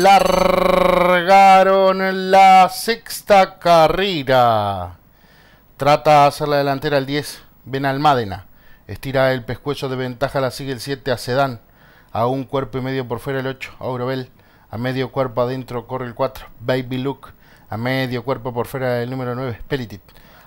largaron la sexta carrera. Trata de hacer la delantera el 10, Ben Almádena. Estira el pescuezo de ventaja, la sigue el 7 a Sedán. A un cuerpo y medio por fuera el 8, Aurobel A medio cuerpo adentro corre el 4, Baby Luke. A medio cuerpo por fuera el número 9, Spelitit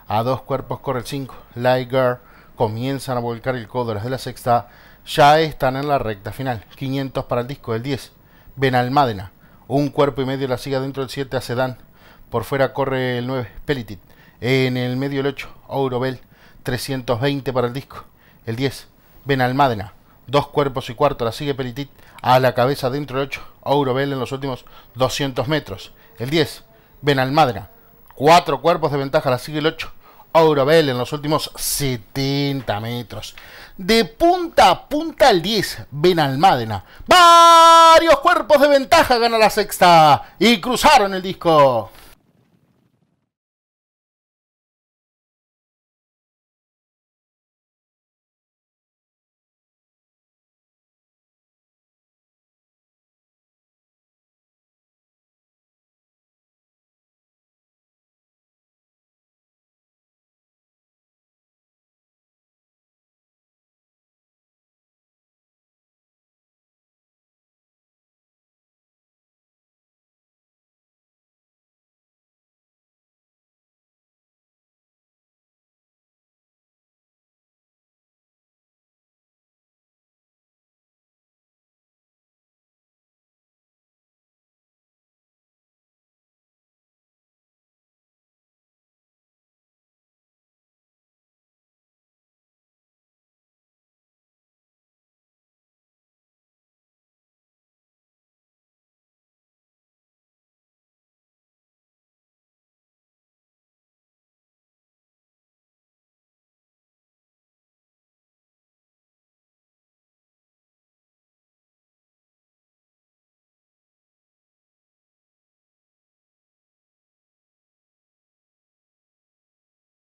A dos cuerpos corre el 5, Liger. Comienzan a volcar el codo. Las de la sexta ya están en la recta final. 500 para el disco del 10. Benalmádena. Un cuerpo y medio la sigue dentro del 7 a Sedán. Por fuera corre el 9, Pelitit. En el medio el 8, Ourobel 320 para el disco. El 10, Benalmádena. Dos cuerpos y cuarto la sigue Pelitit. A la cabeza dentro del 8, Ourobel en los últimos 200 metros. El 10, Benalmádena. Cuatro cuerpos de ventaja la sigue el 8. Ourobel en los últimos 70 metros. De punta a punta el 10, Benalmádena. ¡Va! Varios cuerpos de ventaja gana la sexta y cruzaron el disco.